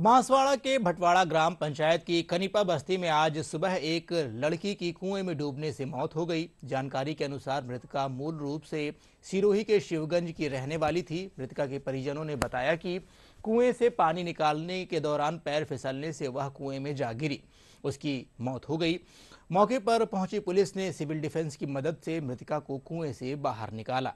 बांसवाड़ा के भटवाड़ा ग्राम पंचायत की कनिपा बस्ती में आज सुबह एक लड़की की कुएं में डूबने से मौत हो गई जानकारी के अनुसार मृतका मूल रूप से सिरोही के शिवगंज की रहने वाली थी मृतका के परिजनों ने बताया कि कुएं से पानी निकालने के दौरान पैर फिसलने से वह कुएं में जा गिरी उसकी मौत हो गई मौके पर पहुंची पुलिस ने सिविल डिफेंस की मदद से मृतका को कुएं से बाहर निकाला